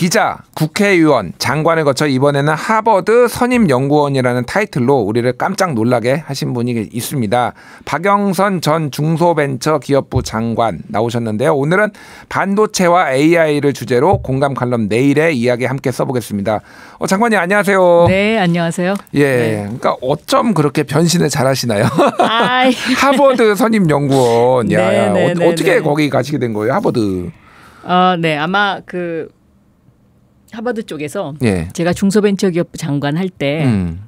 기자, 국회의원, 장관을 거쳐 이번에는 하버드 선임연구원이라는 타이틀로 우리를 깜짝 놀라게 하신 분이 있습니다. 박영선 전 중소벤처기업부 장관 나오셨는데요. 오늘은 반도체와 AI를 주제로 공감 칼럼 내일의 이야기 함께 써보겠습니다. 어, 장관님 안녕하세요. 네, 안녕하세요. 예, 네. 그러니까 어쩜 그렇게 변신을 잘하시나요? 하버드 선임연구원. 야, 네, 야 네, 어, 네, 떻게 네. 거기 가시게 된 거예요, 하버드? 어, 네, 아마 그 하버드 쪽에서 예. 제가 중소벤처기업 장관 할때 음.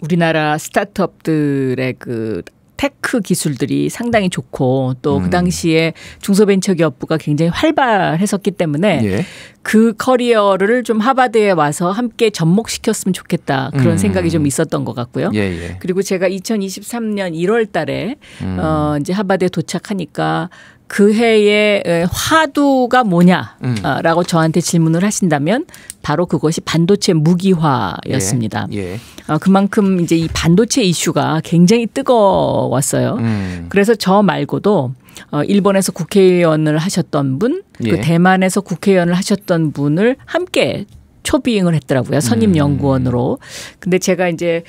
우리나라 스타트업들의 그 테크 기술들이 상당히 좋고 또그 음. 당시에 중소벤처기업부가 굉장히 활발했었기 때문에 예. 그 커리어를 좀 하바드에 와서 함께 접목시켰으면 좋겠다 그런 음. 생각이 좀 있었던 것 같고요. 예예. 예. 그리고 제가 2023년 1월 달에 음. 어 이제 하바드에 도착하니까 그 해의 화두가 뭐냐라고 음. 아, 저한테 질문을 하신다면 바로 그것이 반도체 무기화였습니다. 예. 예. 아, 그만큼 이제 이 반도체 이슈가 굉장히 뜨거웠어요. 음. 그래서 저 말고도 어, 일본에서 국회의원을 하셨던 분, 그 예. 그 대만에서 국회의원을 하셨던 분을 함께 초빙을 했더라고요. 선임 음. 연구원으로. 근데 제가 이제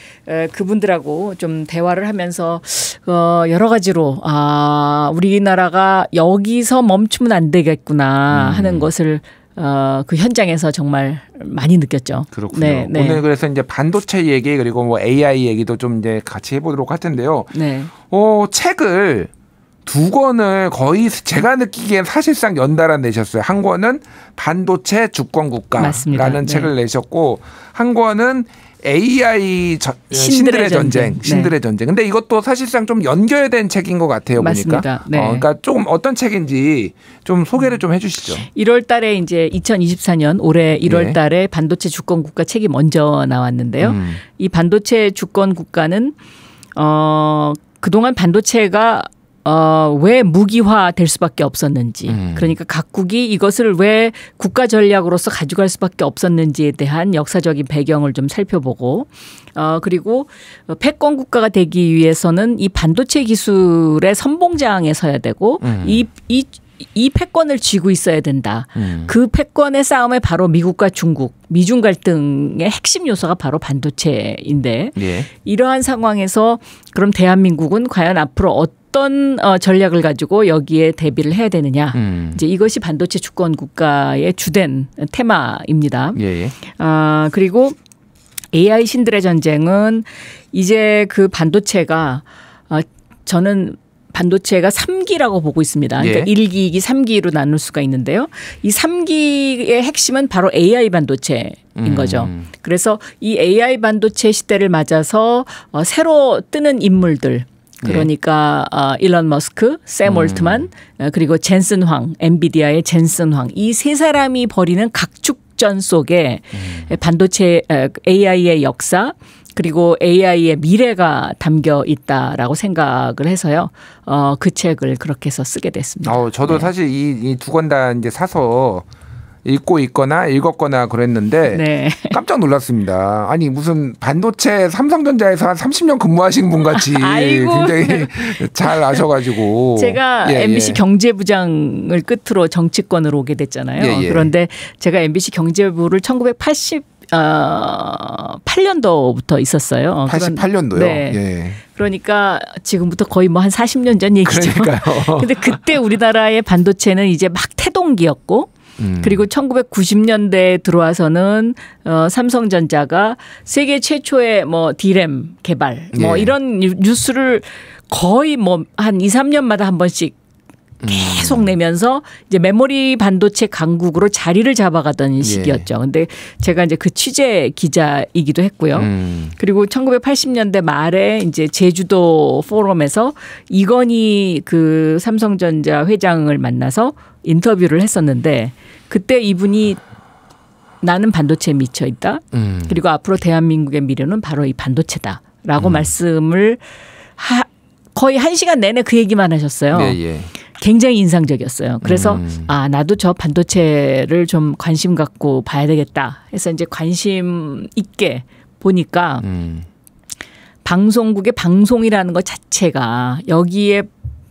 그분들하고 좀 대화를 하면서 어 여러 가지로 아 우리나라가 여기서 멈추면 안 되겠구나 음. 하는 것을 어그 현장에서 정말 많이 느꼈죠. 그렇군요. 네, 네. 오늘 그래서 이제 반도체 얘기 그리고 뭐 AI 얘기도 좀 이제 같이 해보도록 할 텐데요. 네. 어 책을 두 권을 거의 제가 느끼기엔 사실상 연달아 내셨어요. 한 권은 반도체 주권국가라는 네. 책을 내셨고 한 권은 AI 저, 어, 신들의, 신들의 전쟁, 전쟁. 네. 신들의 네. 전쟁. 근데 이것도 사실상 좀 연결된 책인 것 같아요. 맞습니다. 보니까. 네. 어, 그러니까 조금 어떤 책인지 좀 소개를 좀 해주시죠. 1월달에 이제 2024년 올해 1월달에 네. 반도체 주권 국가 책이 먼저 나왔는데요. 음. 이 반도체 주권 국가는 어 그동안 반도체가 어, 왜 무기화 될 수밖에 없었는지, 음. 그러니까 각국이 이것을 왜 국가 전략으로서 가져갈 수밖에 없었는지에 대한 역사적인 배경을 좀 살펴보고, 어, 그리고 패권 국가가 되기 위해서는 이 반도체 기술의 선봉장에 서야 되고, 음. 이, 이, 이 패권을 쥐고 있어야 된다. 음. 그 패권의 싸움에 바로 미국과 중국, 미중 갈등의 핵심 요소가 바로 반도체인데, 예. 이러한 상황에서 그럼 대한민국은 과연 앞으로 어떤 어떤 어, 전략을 가지고 여기에 대비를 해야 되느냐. 음. 이제 이것이 반도체 주권 국가의 주된 테마입니다. 예. 예. 아, 그리고 AI 신들의 전쟁은 이제 그 반도체가 어, 저는 반도체가 3기라고 보고 있습니다. 그러니까 예. 1기, 2기, 3기로 나눌 수가 있는데요. 이 3기의 핵심은 바로 AI 반도체인 음. 거죠. 그래서 이 AI 반도체 시대를 맞아서 어, 새로 뜨는 인물들 네. 그러니까 예. 어, 일론 머스크, 샘월트만 음. 어, 그리고 젠슨 황, 엔비디아의 젠슨 황 이 세 사람이 벌이는 각축전 속에 음. 반도체 AI의 역사 그리고 AI의 미래가 담겨 있다라고 생각을 해서요. 어, 그 책을 그렇게 해서 쓰게 됐습니다. 어, 저도 네. 사실 이 두 권 다 이제 사서 읽고 있거나 읽었거나 그랬는데 네. 깜짝 놀랐습니다. 아니 무슨 반도체 삼성전자에서 한 30년 근무하신 분 같이 굉장히 잘 아셔가지고 제가 예, MBC 예. 경제부장을 끝으로 정치권으로 오게 됐잖아요. 예, 예. 그런데 제가 MBC 경제부를 1980 어, 8년도부터 있었어요. 88년도요? 네. 예. 그러니까 지금부터 거의 뭐 한 40년 전 얘기죠. 그러니까요. 근데 그때 우리나라의 반도체는 이제 막 태동기였고 음. 그리고 1990년대에 들어와서는 어 삼성전자가 세계 최초의 뭐 디램 개발 뭐 예. 이런 뉴스를 거의 뭐 한 2, 3년마다 한 번씩 음. 계속 내면서 이제 메모리 반도체 강국으로 자리를 잡아가던 예. 시기였죠. 근데 제가 이제 그 취재 기자이기도 했고요. 음. 그리고 1980년대 말에 이제 제주도 포럼에서 이건희 그 삼성전자 회장을 만나서 인터뷰를 했었는데 그때 이분이 나는 반도체에 미쳐 있다. 음. 그리고 앞으로 대한민국의 미래는 바로 이 반도체다라고 음. 말씀을 하, 거의 한 시간 내내 그 얘기만 하셨어요. 예, 예. 굉장히 인상적이었어요. 그래서 음. 아 나도 저 반도체를 좀 관심 갖고 봐야 되겠다 해서 이제 관심 있게 보니까 음. 방송국의 방송이라는 것 자체가 여기에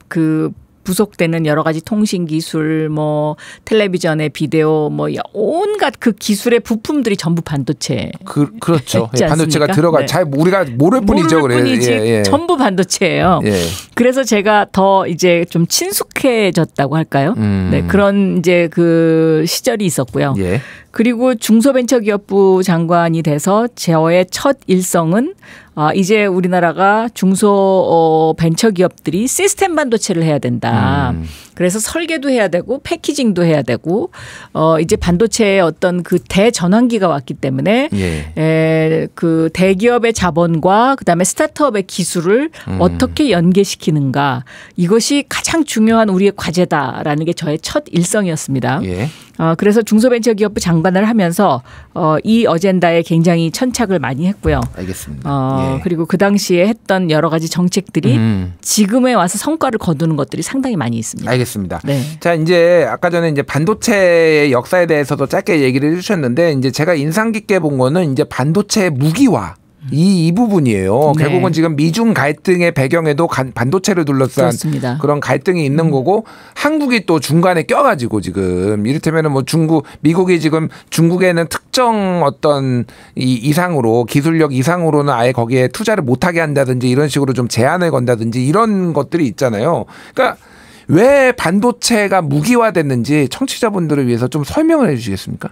그 부속되는 여러 가지 통신 기술, 뭐 텔레비전의 비디오, 뭐 온갖 그 기술의 부품들이 전부 반도체. 그, 그렇죠. 예, 반도체가 들어가 네. 잘 우리가 모를 뿐이죠. 모를 뿐이지 그래. 예, 예. 전부 반도체예요. 예. 그래서 제가 더 이제 좀 친숙해졌다고 할까요? 음. 네, 그런 이제 그 시절이 있었고요. 예. 그리고 중소벤처기업부 장관이 돼서 제어의 첫 일성은 아, 이제 우리나라가 중소 어, 벤처 기업들이 시스템 반도체를 해야 된다. 음. 그래서 설계도 해야 되고 패키징도 해야 되고 어, 이제 반도체의 어떤 그 대전환기가 왔기 때문에 예. 에, 그 대기업의 자본과 그다음에 스타트업의 기술을 음. 어떻게 연계시키는가 이것이 가장 중요한 우리의 과제다라는 게 저의 첫 일성이었습니다. 예. 어, 그래서 중소벤처기업부 장관을 하면서 어, 이 어젠다에 굉장히 천착을 많이 했고요. 알겠습니다. 어, 예. 그리고 그 당시에 했던 여러 가지 정책들이 음. 지금에 와서 성과를 거두는 것들이 상당히 많이 있습니다. 알겠습니다. 네. 자 이제 아까 전에 이제 반도체의 역사에 대해서도 짧게 얘기를 해주셨는데 이제 제가 인상 깊게 본 거는 이제 반도체 무기화 이, 이 부분이에요. 네. 결국은 지금 미중 갈등의 배경에도 간, 반도체를 둘러싼 그렇습니다. 그런 갈등이 있는 음. 거고 한국이 또 중간에 껴가지고 지금 이를테면뭐 중국 미국이 지금 중국에는 특정 어떤 이 이상으로 기술력 이상으로는 아예 거기에 투자를 못하게 한다든지 이런 식으로 좀 제한을 건다든지 이런 것들이 있잖아요. 그러니까 왜 반도체가 무기화됐는지 청취자분들을 위해서 좀 설명을 해주시겠습니까?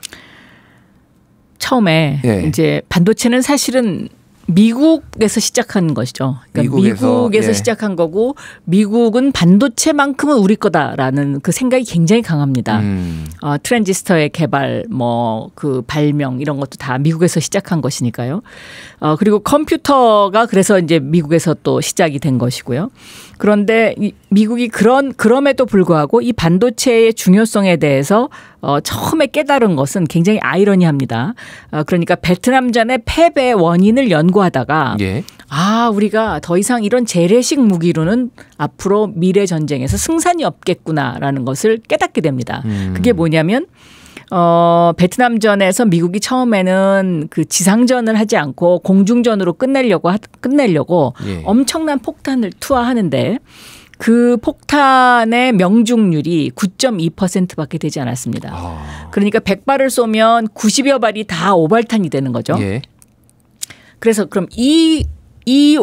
처음에 예. 이제 반도체는 사실은 미국에서 시작한 것이죠. 그러니까 미국에서, 미국에서 예. 시작한 거고 미국은 반도체만큼은 우리 거다라는 그 생각이 굉장히 강합니다. 음. 어, 트랜지스터의 개발, 뭐 그 발명 이런 것도 다 미국에서 시작한 것이니까요. 어, 그리고 컴퓨터가 그래서 이제 미국에서 또 시작이 된 것이고요. 그런데 이, 미국이 그런 그럼에도 불구하고 이 반도체의 중요성에 대해서 어, 처음에 깨달은 것은 굉장히 아이러니합니다. 어, 그러니까 베트남전의 패배 원인을 연구하다가 예. 아 우리가 더 이상 이런 재래식 무기로는 앞으로 미래 전쟁에서 승산이 없겠구나라는 것을 깨닫게 됩니다. 음. 그게 뭐냐면 어, 베트남전에서 미국이 처음에는 그 지상전을 하지 않고 공중전으로 끝내려고 하, 끝내려고 예. 엄청난 폭탄을 투하하는데 그 폭탄의 명중률이 9.2%밖에 되지 않았습니다. 아. 그러니까 100발을 쏘면 90여 발이 다 오발탄이 되는 거죠. 예. 그래서 그럼 이, 이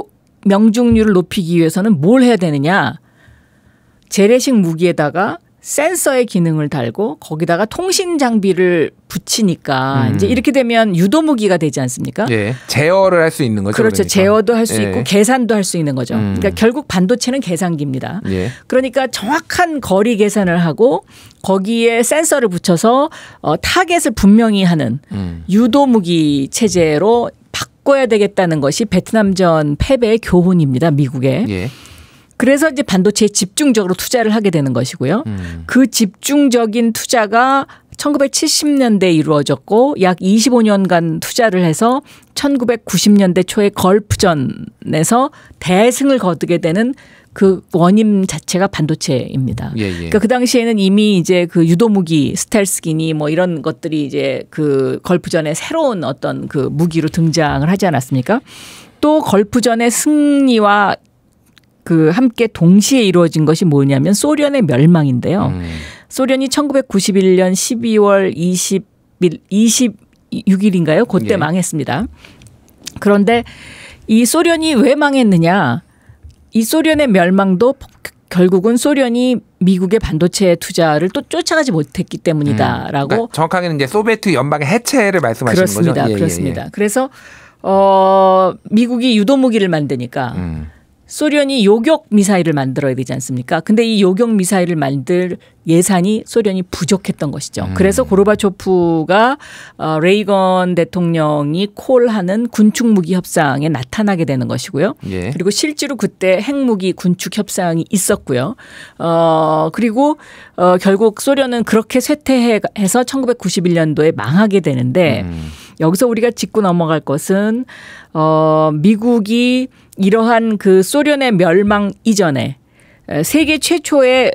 명중률을 높이기 위해서는 뭘 해야 되느냐. 재래식 무기에다가 센서의 기능을 달고 거기다가 통신 장비를 붙이니까 음. 이제 이렇게 되면 유도무기가 되지 않습니까? 예. 제어를 할 수 있는 거죠. 그렇죠. 그러니까. 제어도 할수 예. 있고 계산도 할 수 있는 거죠. 음. 그러니까 결국 반도체는 계산기입니다. 예. 그러니까 정확한 거리 계산을 하고 거기에 센서를 붙여서 어, 타겟을 분명히 하는 음. 유도무기 체제로 바꿔야 되겠다는 것이 베트남전 패배의 교훈입니다. 미국의. 예. 그래서 이제 반도체에 집중적으로 투자를 하게 되는 것이고요. 음. 그 집중적인 투자가 1970년대에 이루어졌고 약 25년간 투자를 해서 1990년대 초에 걸프전에서 대승을 거두게 되는 그 원인 자체가 반도체입니다. 예, 예. 그러니까 그 당시에는 이미 이제 그 유도 무기, 스텔스기니 뭐 이런 것들이 이제 그 걸프전의 새로운 어떤 그 무기로 등장을 하지 않았습니까? 또 걸프전의 승리와 그 함께 동시에 이루어진 것이 뭐냐면 소련의 멸망인데요. 음. 소련이 1991년 12월 20일 26일인가요? 그때 예. 망했습니다. 그런데 이 소련이 왜 망했느냐? 이 소련의 멸망도 결국은 소련이 미국의 반도체 투자를 또 쫓아가지 못했기 때문이다라고. 음. 그러니까 정확하게는 이제 소비트 연방의 해체를 말씀하시는 그렇습니다. 예, 예, 예. 그렇습니다. 예, 그 그래서 어 미국이 유도무기를 만드니까 음. 소련이 요격 미사일을 만들어야 되지 않습니까? 근데 이 요격 미사일을 만들 예산이 소련이 부족했던 것이죠. 음. 그래서 고르바초프가 어, 레이건 대통령이 콜하는 군축 무기 협상에 나타나게 되는 것이고요. 예. 그리고 실제로 그때 핵무기 군축 협상이 있었고요. 어 그리고 어 결국 소련은 그렇게 쇠퇴해서 1991년도에 망하게 되는데 음. 여기서 우리가 짚고 넘어갈 것은 어 미국이 이러한 그 소련의 멸망 이전에 세계 최초의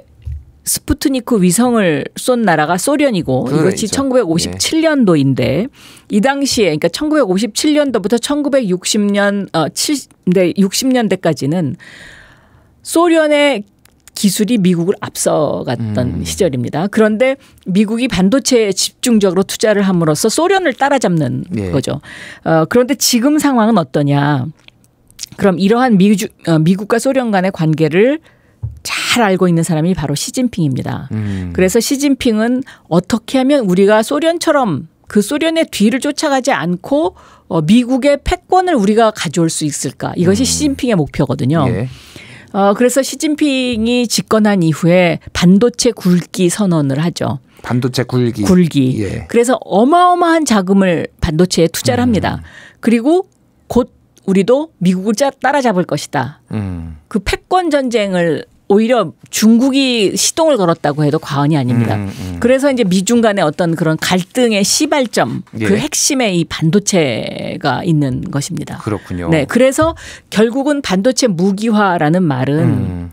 스푸트니크 위성을 쏜 나라가 소련이고 그렇 이것이 1957년도인데 예. 이 당시에 그러니까 1957년도부터 1960년 어 70, 네, 60년대까지는 소련의 기술이 미국을 앞서갔던 음. 시절입니다. 그런데 미국이 반도체에 집중적으로 투자를 함으로써 소련을 따라잡는 예. 거죠. 어, 그런데 지금 상황은 어떠냐? 그럼 이러한 미주, 어, 미국과 소련 간의 관계를 잘 알고 있는 사람이 바로 시진핑입니다. 음. 그래서 시진핑은 어떻게 하면 우리가 소련처럼 그 소련의 뒤를 쫓아가지 않고 어, 미국의 패권을 우리가 가져올 수 있을까? 이것이 음. 시진핑의 목표거든요. 예. 어, 그래서 시진핑이 집권한 이후에 반도체 굵기 선언을 하죠. 반도체 굴기. 굴기. 예. 그래서 어마어마한 자금을 반도체에 투자를 음. 합니다. 그리고 곧 우리도 미국을 따라잡을 것이다. 음. 그 패권 전쟁을 오히려 중국이 시동을 걸었다고 해도 과언이 아닙니다. 음, 음. 그래서 이제 미중 간의 어떤 그런 갈등의 시발점 그 예. 그 핵심에 이 반도체가 있는 것입니다. 그렇군요. 네, 그래서 결국은 반도체 무기화라는 말은 음.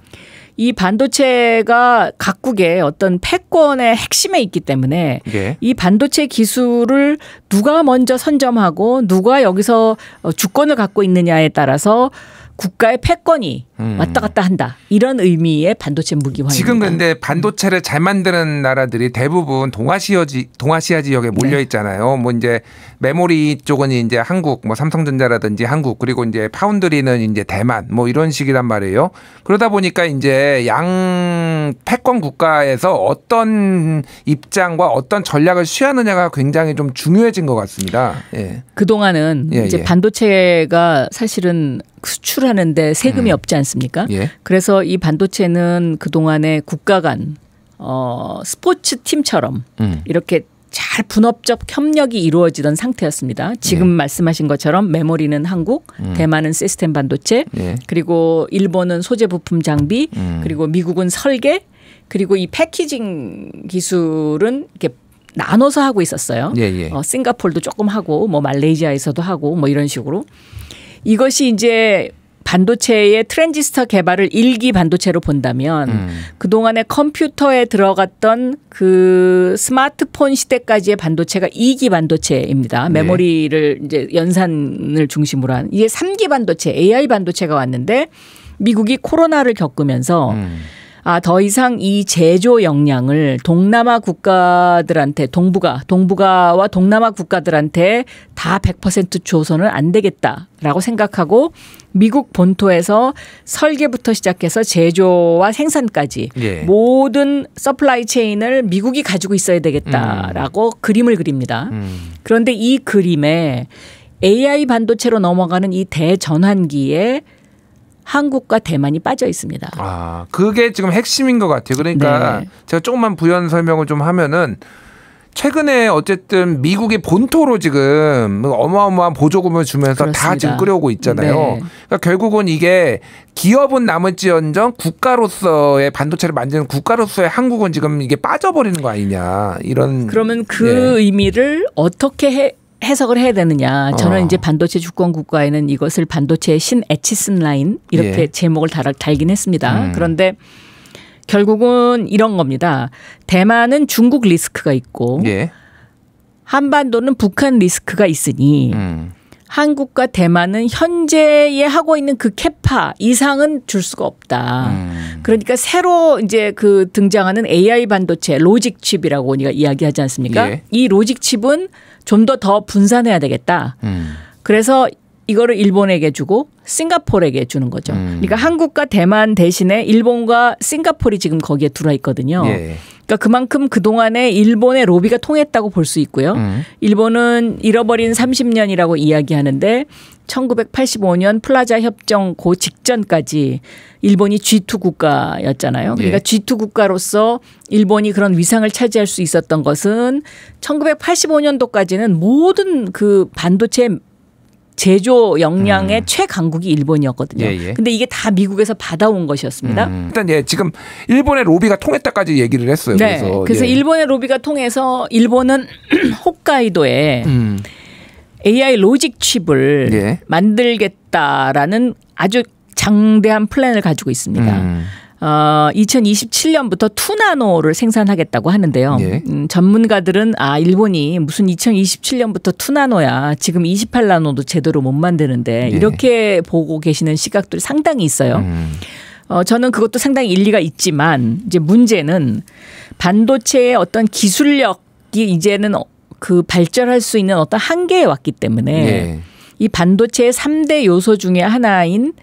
이 반도체가 각국의 어떤 패권의 핵심에 있기 때문에 예. 이 반도체 기술을 누가 먼저 선점하고 누가 여기서 어, 주권을 갖고 있느냐에 따라서 국가의 패권이 음. 왔다 갔다 한다 이런 의미의 반도체 무기화입 지금 근데 반도체를 잘 만드는 나라들이 대부분 동아시아 지 동아시아 지역에 몰려 네. 있잖아요. 네. 뭐 이제 메모리 쪽은 이제 한국, 뭐 삼성전자라든지 한국 그리고 이제 파운드리는 이제 대만 뭐 이런 식이란 말이에요. 그러다 보니까 이제 양 패권 국가에서 어떤 입장과 어떤 전략을 취하느냐가 굉장히 좀 중요해진 것 같습니다. 예. 그 동안은 예, 이제 예. 반도체가 사실은 수출하는데 세금이 음. 없지 않습니까? 않습니까? 예. 그래서 이 반도체는 그동안에 국가 간 어, 스포츠 팀처럼 음. 이렇게 잘 분업적 협력이 이루어지던 상태였습니다. 지금 예. 말씀하신 것처럼 메모리는 한국, 음. 대만은 시스템 반도체, 예. 그리고 일본은 소재 부품 장비, 음. 그리고 미국은 설계, 그리고 이 패키징 기술은 이렇게 나눠서 하고 있었어요. 예예. 예. 어, 싱가폴도 조금 하고 뭐 말레이시아에서도 하고 뭐 이런 식으로 이것이 이제 반도체의 트랜지스터 개발을 일기 반도체로 본다면 음. 그동안에 컴퓨터에 들어갔던 그 스마트폰 시대까지의 반도체가 이기 반도체입니다. 네. 메모리를 이제 연산을 중심으로 한 이게 삼기 반도체, AI 반도체가 왔는데 미국이 코로나를 겪으면서 음. 아, 더 이상 이 제조 역량을 동남아 국가들한테 동북아, 동북아와 동남아 국가들한테 다 100% 조선을 안 되겠다라고 생각하고 미국 본토에서 설계부터 시작해서 제조와 생산까지 예. 모든 서플라이 체인을 미국이 가지고 있어야 되겠다라고 음. 그림을 그립니다. 음. 그런데 이 그림에 AI 반도체로 넘어가는 이 대전환기에 한국과 대만이 빠져 있습니다. 아, 그게 지금 핵심인 것 같아요. 그러니까 네. 제가 조금만 부연 설명을 좀 하면은 최근에 어쨌든 미국이 본토로 지금 어마어마한 보조금을 주면서 그렇습니다. 다 지금 끌어오고 있잖아요. 네. 그러니까 결국은 이게 기업은 남을지언정 국가로서의 반도체를 만드는 국가로서의 한국은 지금 이게 빠져버리는 거 아니냐 이런. 그러면 그 예. 의미를 어떻게 해, 해석을 해야 되느냐. 저는 어. 이제 반도체 주권 국가에는 이것을 반도체의 신 에치슨 라인 이렇게 예. 제목을 달, 달긴 했습니다. 음. 그런데 결국은 이런 겁니다. 대만은 중국 리스크가 있고 예. 한반도는 북한 리스크가 있으니 음. 한국과 대만은 현재에 하고 있는 그 캐파 이상은 줄 수가 없다. 음. 그러니까 새로 이제 그 등장하는 AI 반도체 로직 칩이라고 우리가 이야기하지 않습니까? 예. 이 로직 칩은 좀 더더 더 분산해야 되겠다. 음. 그래서 이거를 일본에게 주고 싱가포르에게 주는 거죠. 음. 그러니까 한국과 대만 대신에 일본과 싱가포르이 지금 거기에 들어와 있거든요. 예. 그러니까 그만큼 그동안에 일본의 로비가 통했다고 볼 수 있고요. 음. 일본은 잃어버린 30년이라고 이야기하는데 1985년 플라자 협정 고 직전까지 일본이 G2 국가였잖아요. 그러니까 예. G2 국가로서 일본이 그런 위상을 차지할 수 있었던 것은 1985년도까지는 모든 그 반도체 제조 역량의 음. 최강국이 일본이었거든요. 예, 예. 근데 이게 다 미국에서 받아온 것이었습니다. 음. 일단 예, 지금 일본의 로비가 통했다까지 얘기를 했어요. 네. 그래서, 그래서 예. 일본의 로비가 통해서 일본은 홋카이도에 음. AI 로직 칩을 예. 만들겠다라는 아주 장대한 플랜을 가지고 있습니다. 음. 어, 2027년부터 투나노를 생산하겠다고 하는데요. 예. 음, 전문가들은 아 일본이 무슨 2027년부터 투나노야 지금 28나노도 제대로 못 만드는데 예. 이렇게 보고 계시는 시각들이 상당히 있어요. 음. 어, 저는 그것도 상당히 일리가 있지만 이제 문제는 반도체의 어떤 기술력이 이제는 어, 그 발전할 수 있는 어떤 한계에 왔기 때문에 예. 이 반도체의 3대 요소 중에 하나인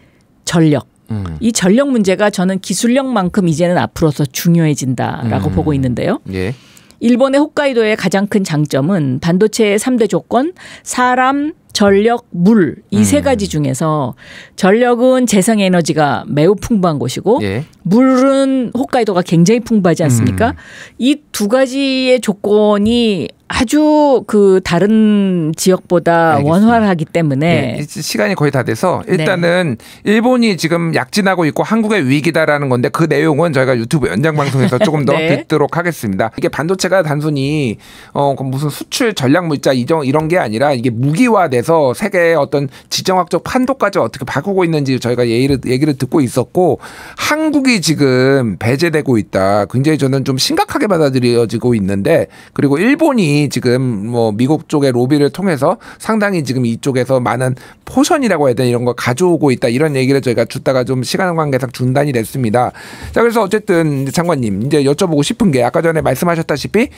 전력 음. 이 전력 문제가 저는 기술력만큼 이제는 앞으로서 중요해진다라고 음. 보고 있는데요. 예. 일본의 홋카이도의 가장 큰 장점은 반도체의 3대 조건 사람, 전력, 물 이세 음. 가지 중에서 전력은 재생 에너지가 매우 풍부한 곳이고 예. 물은 홋카이도가 굉장히 풍부하지 않습니까? 음. 이두 가지의 조건이 아주 그 다른 지역보다 알겠습니다. 원활하기 때문에 네, 시간이 거의 다 돼서 일단은 네. 일본이 지금 약진하고 있고 한국의 위기다라는 건데 그 내용은 저희가 유튜브 연장 방송에서 조금 더 네. 듣도록 하겠습니다. 이게 반도체가 단순히 어 그 무슨 수출 전략 물자 이정 이런 게 아니라 이게 무기화돼서 세계의 어떤 지정학적 판도까지 어떻게 바꾸고 있는지 저희가 얘기를 얘기를 듣고 있었고 한국이 지금 배제되고 있다. 굉장히 저는 좀 심각하게 받아들여지고 있는데 그리고 일본이 지금 뭐 미국 쪽의 로비를 통해서 상당히 지금 이쪽에서 많은 포션이라고 해야 되나 이런 거 가져오고 있다 이런 얘기를 저희가 주다가 좀 시간 관계상 중단이 됐습니다. 자 그래서 어쨌든 장관님 이제 여쭤보고 싶은 게 아까 전에 말씀하셨다시피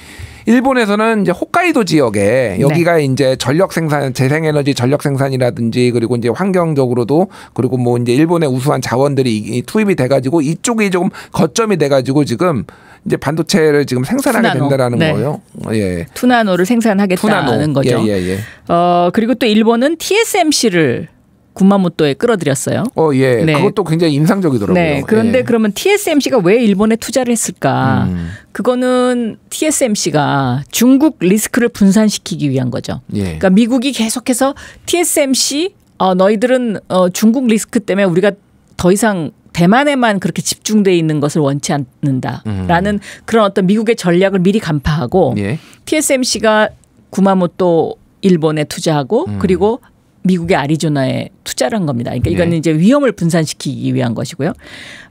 일본에서는 이제 홋카이도 지역에 네. 여기가 네. 이제 전력 생산 재생에너지 전력 생산이라든지 그리고 이제 환경적으로도 그리고 뭐 이제 일본의 우수한 자원들이 투입이 돼가지고 이쪽이 조금 거점이 돼가지고 지금 이제 반도체를 지금 생산하게 투나노. 된다라는 네. 거예요. 예. 투나노를 생산하겠다는 투나노. 거죠. 예, 예, 예. 어, 그리고 또 일본은 TSMC를 군마모토에 끌어들였어요. 어, 예. 네. 그것도 굉장히 인상적이더라고요. 네. 그런데 예. 그러면 TSMC가 왜 일본에 투자를 했을까? 음. 그거는 TSMC가 중국 리스크를 분산시키기 위한 거죠. 예. 그러니까 미국이 계속해서 TSMC 어, 너희들은 어, 중국 리스크 때문에 우리가 더 이상 대만에만 그렇게 집중돼 있는 것을 원치 않는다라는 음. 그런 어떤 미국의 전략을 미리 간파하고 예. TSMC가 구마모토 일본에 투자하고 음. 그리고 미국의 아리조나에 투자를 한 겁니다. 그러니까 예. 이거는 이제 위험을 분산시키기 위한 것이고요.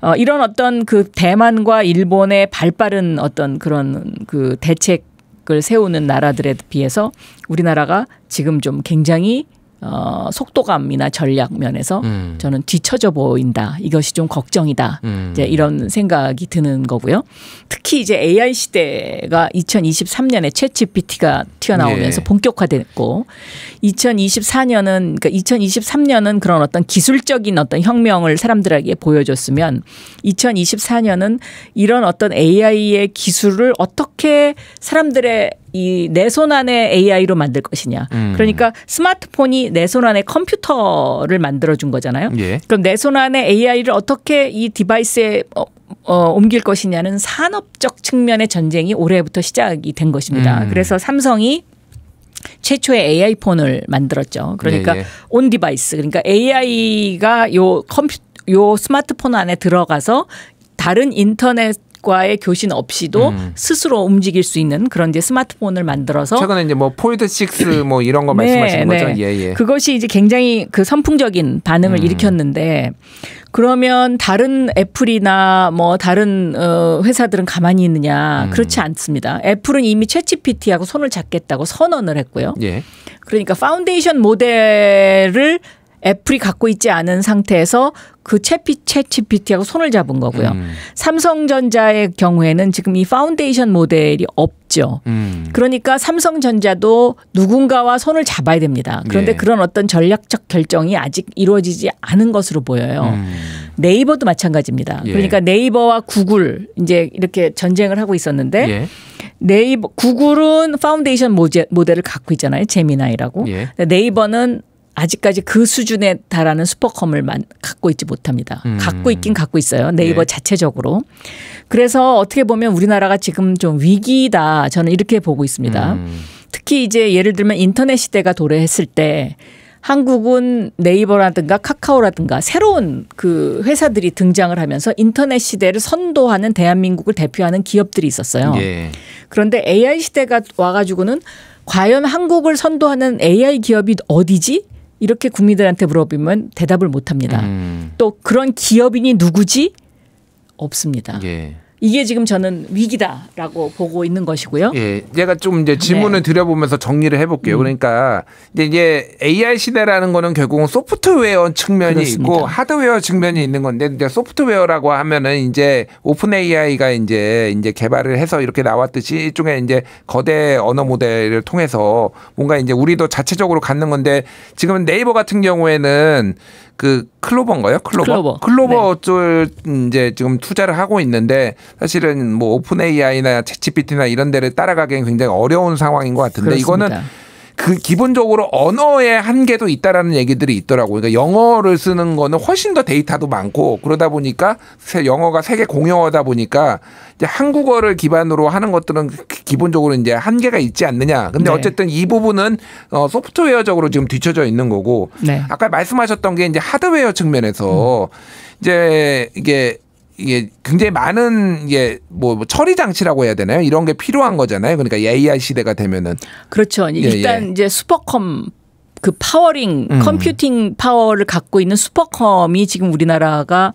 어, 이런 어떤 그 대만과 일본의 발빠른 어떤 그런 그 대책을 세우는 나라들에 비해서 우리나라가 지금 좀 굉장히 어, 속도감이나 전략 면에서 음. 저는 뒤처져 보인다. 이것이 좀 걱정이다. 음. 이제 이런 생각이 드는 거고요. 특히 이제 AI 시대가 2023년에 챗GPT가 튀어나오면서 예. 본격화됐고 2024년은 그러니까 2023년은 그런 어떤 기술적인 어떤 혁명을 사람들에게 보여줬으면 2024년은 이런 어떤 AI의 기술을 어떻게 사람들의 이내손 안에 AI로 만들 것이냐. 음. 그러니까 스마트폰이 내손 안에 컴퓨터를 만들어 준 거잖아요. 예. 그럼 내손 안에 AI를 어떻게 이 디바이스에 어, 어, 옮길 것이냐는 산업적 측면의 전쟁이 올해부터 시작이 된 것입니다. 음. 그래서 삼성이 최초의 AI 폰을 만들었죠. 그러니까 예, 예. 온 디바이스 그러니까 AI가 요 컴퓨 요 스마트폰 안에 들어가서 다른 인터넷 과의 교신 없이도 음. 스스로 움직일 수 있는 그런 이제 스마트폰을 만들어서 최근에 이제 뭐 폴드 6 뭐 이런 거 네, 말씀하시는 네, 거죠? 네. 예, 예. 그것이 이제 굉장히 그 선풍적인 반응을 음. 일으켰는데 그러면 다른 애플이나 뭐 다른 어 회사들은 가만히 있느냐? 음. 그렇지 않습니다. 애플은 이미 챗GPT하고 손을 잡겠다고 선언을 했고요. 예. 그러니까 파운데이션 모델을 애플이 갖고 있지 않은 상태에서 그 채피 채치피티하고 손을 잡은 거고요. 음. 삼성전자의 경우에는 지금 이 파운데이션 모델이 없죠. 음. 그러니까 삼성전자도 누군가와 손을 잡아야 됩니다. 그런데 예. 그런 어떤 전략적 결정이 아직 이루어지지 않은 것으로 보여요. 음. 네이버도 마찬가지입니다. 예. 그러니까 네이버와 구글 이제 이렇게 전쟁을 하고 있었는데 예. 네이버 구글은 파운데이션 모델을 갖고 있잖아요. 제미나이라고. 예. 네이버는 아직까지 그 수준에 달하는 슈퍼컴을 갖고 있지 못합니다. 음. 갖고 있긴 갖고 있어요. 네이버 네. 자체적으로. 그래서 어떻게 보면 우리나라가 지금 좀 위기다. 저는 이렇게 보고 있습니다. 음. 특히 이제 예를 들면 인터넷 시대가 도래했을 때 한국은 네이버라든가 카카오라든가 새로운 그 회사들이 등장을 하면서 인터넷 시대를 선도하는 대한민국을 대표하는 기업들이 있었어요. 예. 그런데 AI 시대가 와가지고는 과연 한국을 선도하는 AI 기업이 어디지? 이렇게 국민들한테 물어보면 대답을 못 합니다. 음. 또 그런 기업인이 누구지? 없습니다. 예. 이게 지금 저는 위기다라고 보고 있는 것이고요. 예, 제가 좀 이제 질문을 네. 드려보면서 정리를 해볼게요. 음. 그러니까 이제 AI 시대라는 거는 결국은 소프트웨어 측면이 그렇습니다. 있고 하드웨어 측면이 있는 건데 이제 소프트웨어라고 하면은 이제 오픈 AI가 이제 이제 개발을 해서 이렇게 나왔듯이 일종의 이제 거대 언어 모델을 통해서 뭔가 이제 우리도 자체적으로 갖는 건데 지금 네이버 같은 경우에는 그 클로버인가요? 클로버. 클로버, 클로버 네. 쪽 이제 지금 투자를 하고 있는데 사실은 뭐 오픈 AI나 채치피티나 이런 데를 따라가기엔 굉장히 어려운 상황인 것 같은데 그렇습니다. 이거는 그 기본적으로 언어의 한계도 있다라는 얘기들이 있더라고요. 그러니까 영어를 쓰는 거는 훨씬 더 데이터도 많고 그러다 보니까 영어가 세계 공용어다 보니까 이제 한국어를 기반으로 하는 것들은 기본적으로 이제 한계가 있지 않느냐. 근데 네. 어쨌든 이 부분은 어, 소프트웨어적으로 지금 뒤쳐져 있는 거고 네. 아까 말씀하셨던 게 이제 하드웨어 측면에서 음. 이제 이게 이게 굉장히 많은 이게 뭐, 뭐 처리 장치라고 해야 되나요? 이런 게 필요한 거잖아요. 그러니까 AI 시대가 되면은 그렇죠. 예, 일단 예. 이제 슈퍼컴 그 파워링 음. 컴퓨팅 파워를 갖고 있는 슈퍼컴이 지금 우리나라가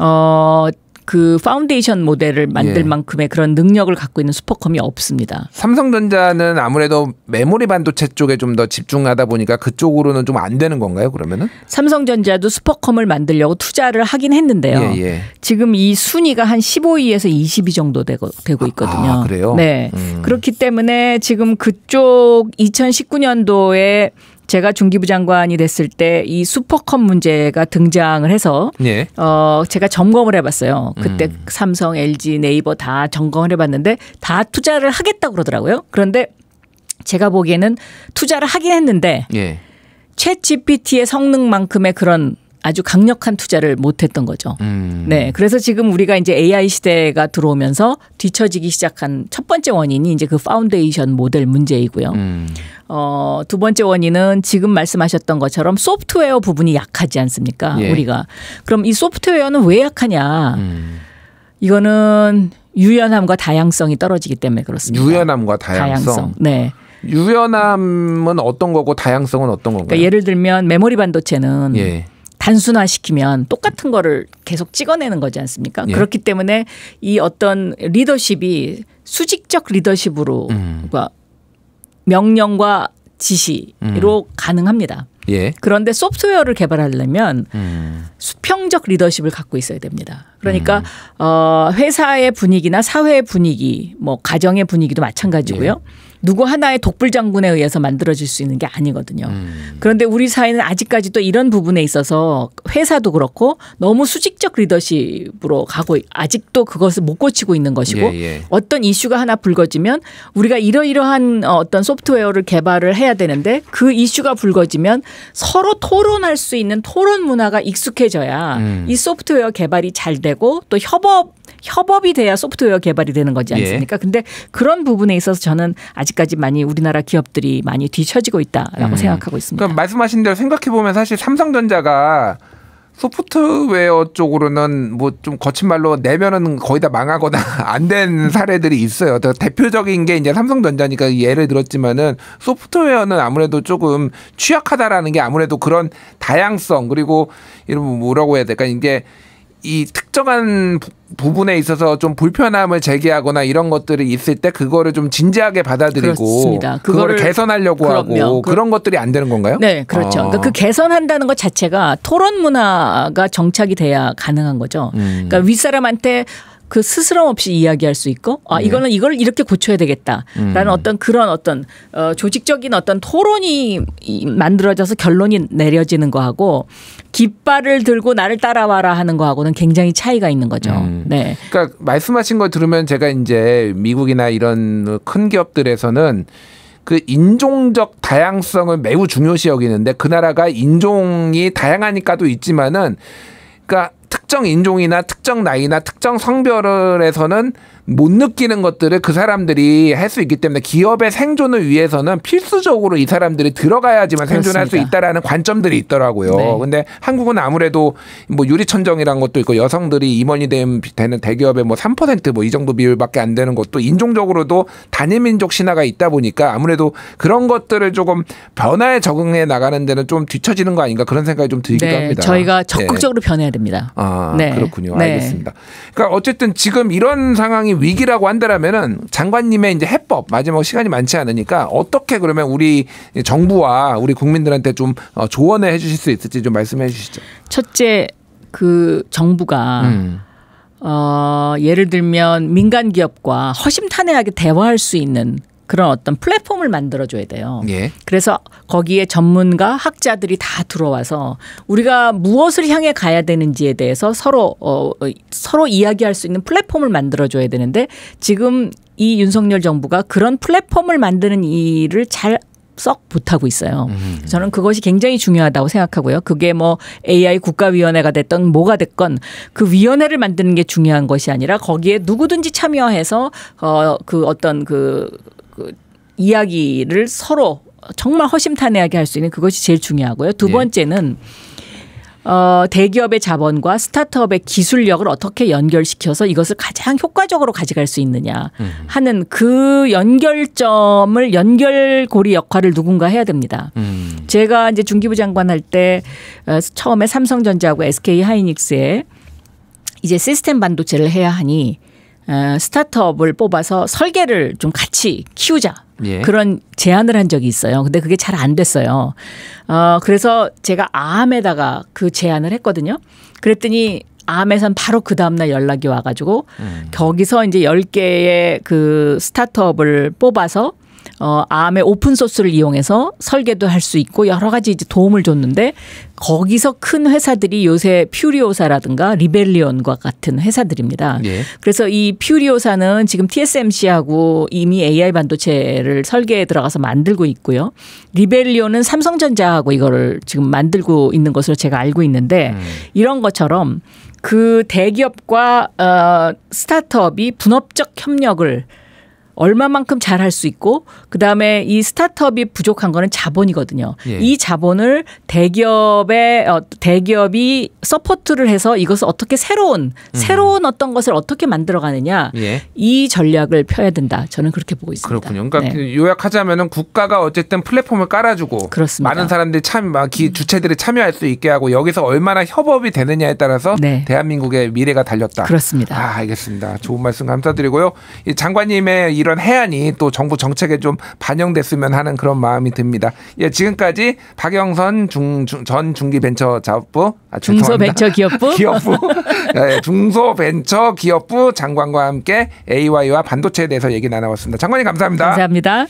어그 파운데이션 모델을 만들 예. 만큼의 그런 능력을 갖고 있는 슈퍼컴이 없습니다. 삼성전자는 아무래도 메모리 반도체 쪽에 좀 더 집중하다 보니까 그쪽으로는 좀 안 되는 건가요? 그러면은 삼성전자도 슈퍼컴을 만들려고 투자를 하긴 했는데요. 예, 예. 지금 이 순위가 한 15위에서 20위 정도 되고, 되고 아, 있거든요. 아, 그래요? 네. 음. 그렇기 때문에 지금 그쪽 2019년도에 제가 중기부 장관이 됐을 때 이슈퍼컴 문제가 등장을 해서 예. 어 제가 점검을 해봤어요. 그때 음. 삼성, LG, 네이버 다 점검을 해봤는데 다 투자를 하겠다 그러더라고요. 그런데 제가 보기에는 투자를 하긴 했는데 예. 챗 GPT의 성능만큼의 그런 아주 강력한 투자를 못했던 거죠. 음. 네, 그래서 지금 우리가 이제 AI 시대가 들어오면서 뒤처지기 시작한 첫 번째 원인이 이제 그 파운데이션 모델 문제이고요. 음. 어, 두 번째 원인은 지금 말씀하셨던 것처럼 소프트웨어 부분이 약하지 않습니까? 예. 우리가 그럼 이 소프트웨어는 왜 약하냐? 음. 이거는 유연함과 다양성이 떨어지기 때문에 그렇습니다. 유연함과 다양성. 다양성. 네. 유연함은 어떤 거고 다양성은 어떤 건가요? 그러니까 예를 들면 메모리 반도체는 예. 단순화시키면 똑같은 거를 계속 찍어내는 거지 않습니까? 예. 그렇기 때문에 이 어떤 리더십이 수직적 리더십으로 음. 명령과 지시로 음. 가능합니다. 예. 그런데 소프트웨어를 개발하려면 음. 수평적 리더십을 갖고 있어야 됩니다. 그러니까 음. 어, 회사의 분위기나 사회의 분위기, 뭐 가정의 분위기도 마찬가지고요. 예. 누구 하나의 독불 장군에 의해서 만들어질 수 있는 게 아니거든요. 음. 그런데 우리 사회는 아직까지도 이런 부분에 있어서 회사도 그렇고 너무 수직적 리더십으로 가고 아직도 그것을 못 고치고 있는 것이고 예, 예. 어떤 이슈가 하나 불거지면 우리가 이러이러한 어, 어떤 소프트웨어를 개발을 해야 되는데 그 이슈가 불거지면 서로 토론할 수 있는 토론 문화가 익숙해져야 음. 이 소프트웨어 개발이 잘 되고 또 협업 협업이 돼야 소프트웨어 개발이 되는 거지 예. 않습니까? 예. 근데 그런 부분에 있어서 저는 아직까지 많이 우리나라 기업들이 많이 뒤처지고 있다라고 음. 생각하고 있습니다. 그럼 말씀하신 대로 생각해 보면 사실 삼성전자가 소프트웨어 쪽으로는 뭐 좀 거친 말로 내면은 거의 다 망하거나 안 된 사례들이 있어요. 대표적인 게 이제 삼성전자니까 예를 들었지만은 소프트웨어는 아무래도 조금 취약하다라는 게 아무래도 그런 다양성 그리고 이런 뭐라고 해야 될까 이게 이 특정한 부, 분에 있어서 좀 불편함을 제기하거나 이런 것들이 있을 때 그거를 좀 진지하게 받아들이고 그거를 개선하려고 그럼요. 하고 그 그런 것들이 안 되는 건가요? 네, 그렇죠. 아. 그러니까 그 개선한다는 것 자체가 토론 문화가 정착이 돼야 가능한 거죠. 음. 그러니까 윗사람한테 그 스스럼 없이 이야기할 수 있고 아 네. 이거는 네. 이걸 이렇게 고쳐야 되겠다라는 음. 어떤 그런 어떤 어, 조직적인 어떤 토론이 만들어져서 결론이 내려지는 거하고 깃발을 들고 나를 따라와라 하는 거하고는 굉장히 차이가 있는 거죠. 음. 네. 그러니까 말씀하신 걸 들으면 제가 이제 미국이나 이런 큰 기업들에서는 그 인종적 다양성을 매우 중요시 여기는데 그 나라가 인종이 다양하니까도 있지만은 그러니까 특정 인종이나 특정 나이나 특정 성별에서는 못 느끼는 것들을 그 사람들이 할 수 있기 때문에 기업의 생존을 위해서는 필수적으로 이 사람들이 들어가야지만 생존할 그렇습니다. 수 있다라는 관점들이 있더라고요. 네. 근데 한국은 아무래도 뭐 유리천정이란 것도 있고 여성들이 임원이 되는 대기업의 뭐 3%뭐 이 정도 비율밖에 안 되는 것도 인종적으로도 단일민족 신화가 있다 보니까 아무래도 그런 것들을 조금 변화에 적응해 나가는 데는 좀 뒤처지는 거 아닌가 그런 생각이 좀 들기도 네. 합니다. 저희가 네. 적극적으로 네. 변해야 됩니다. 아, 네. 그렇군요. 네. 알겠습니다. 그러니까 어쨌든 지금 이런 상황이 상황이 위기라고 한다라면은 장관님의 이제 해법 마지막 시간이 많지 않으니까 어떻게 그러면 우리 정부와 우리 국민들한테 좀 어, 조언을 해주실 수 있을지 좀 말씀해 주시죠. 첫째 그 정부가 음. 어, 예를 들면 민간 기업과 허심탄회하게 대화할 수 있는 그런 어떤 플랫폼을 만들어줘야 돼요. 예. 그래서 거기에 전문가 학자들이 다 들어와서 우리가 무엇을 향해 가야 되는지에 대해서 서로 어, 어 서로 이야기할 수 있는 플랫폼을 만들어줘야 되는데 지금 이 윤석열 정부가 그런 플랫폼을 만드는 일을 잘 썩 못하고 있어요. 음. 저는 그것이 굉장히 중요하다고 생각하고요. 그게 뭐 AI 국가위원회가 됐던 뭐가 됐건 그 위원회를 만드는 게 중요한 것이 아니라 거기에 누구든지 참여해서 어, 그 어떤 그그 이야기를 서로 정말 허심탄회하게 할 수 있는 그것이 제일 중요하고요. 두 예. 번째는 어, 대기업의 자본과 스타트업의 기술력을 어떻게 연결시켜서 이것을 가장 효과적으로 가져갈 수 있느냐 음. 하는 그 연결점을 연결고리 역할을 누군가 해야 됩니다. 음. 제가 이제 중기부 장관 할때 어, 처음에 삼성전자하고 SK 하이닉스에 이제 시스템 반도체를 해야 하니 스타트업을 뽑아서 설계를 좀 같이 키우자. 예. 그런 제안을 한 적이 있어요. 근데 그게 잘 안 됐어요. 어, 그래서 제가 암에다가 그 제안을 했거든요. 그랬더니 암에선 바로 그 다음날 연락이 와가지고 음. 거기서 이제 10개의 그 스타트업을 뽑아서 어, 암의 오픈 소스를 이용해서 설계도 할 수 있고 여러 가지 이제 도움을 줬는데 거기서 큰 회사들이 요새 퓨리오사라든가 리벨리온과 같은 회사들입니다. 예. 그래서 이 퓨리오사는 지금 TSMC하고 이미 AI 반도체를 설계에 들어가서 만들고 있고요. 리벨리온은 삼성전자하고 이거를 지금 만들고 있는 것으로 제가 알고 있는데 음. 이런 것처럼 그 대기업과 어 스타트업이 분업적 협력을 얼마만큼 잘 할 수 있고 그다음에 이 스타트업이 부족한 거는 자본이거든요. 예. 이 자본을 대기업의 어, 대기업이 서포트를 해서 이것을 어떻게 새로운 음. 새로운 어떤 것을 어떻게 만들어 가느냐 예. 이 전략을 펴야 된다. 저는 그렇게 보고 있습니다. 그렇군요. 그러니까 네. 그 요약하자면은 국가가 어쨌든 플랫폼을 깔아주고 그렇습니다. 많은 사람들이 참막 아, 음. 주체들이 참여할 수 있게 하고 여기서 얼마나 협업이 되느냐에 따라서 네. 대한민국의 미래가 달렸다. 그렇습니다. 아, 알겠습니다. 좋은 말씀 감사드리고요. 장관님의 이 이런 해안이 또 정부 정책에 좀 반영됐으면 하는 그런 마음이 듭니다. 예, 지금까지 박영선 중, 중, 전 중기벤처자업부 아, 중소벤처기업부 기업부 예, 중소벤처기업부 장관과 함께 AY와 반도체에 대해서 얘기 나눠봤습니다. 장관님 감사합니다. 감사합니다.